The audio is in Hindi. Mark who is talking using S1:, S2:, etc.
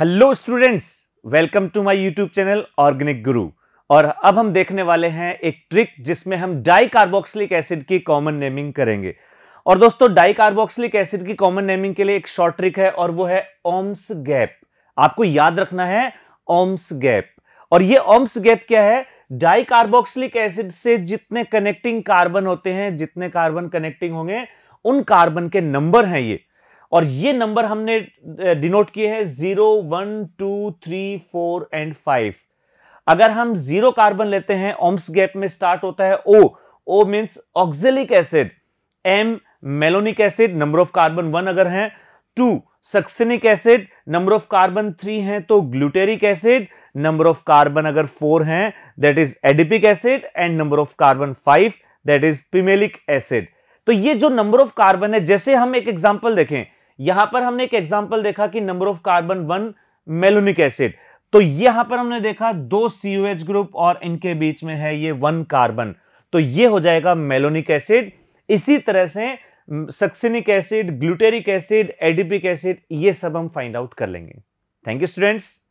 S1: hello students welcome to my YouTube channel organic Guru और अब हम देखने वाले हैं एक ट्रिक जिसमें हम डाई कार्बोक्सिलिक एसिड की कॉमन नेमिंग करेंगे और दोस्तों डाई कार्बोक्सिलिक एसिड की कॉमन नेमिंग के लिए एक शॉर्ट ट्रिक है और वो है ओम्स गैप आपको याद रखना है ओम्स गैप और ये ओम्स गैप क्या है डाई कार्बोक्सिलिक एसिड से जितने कनेक्टिंग कार्बन होते हैं जितने कार्बन कनेक्टिंग होंगे उन कार्बन के नंबर हैं ये और ये नंबर हमने डिनोट किए हैं zero one two three four and five अगर हम जीरो कार्बन लेते हैं ओम्स गैप में स्टार्ट होता है O O means oxalic acid M malonic acid number of carbon one अगर है two succinic acid number of carbon three है तो glutaric acid number of carbon अगर फोर है that is adipic acid and number of carbon five that is pimelic acid तो ये जो नंबर ऑफ कार्बन है जैसे हम एक एग्जाम्पल देखें यहां पर हमने एक एग्जाम्पल देखा कि number of carbon one malonic acid तो यहां पर हमने देखा दो सीयूएच ग्रुप और इनके बीच में है ये वन कार्बन तो ये हो जाएगा मेलोनिक एसिड इसी तरह से succinic acid glutaric acid adipic acid ये सब हम फाइंड आउट कर लेंगे थैंक यू स्टूडेंट्स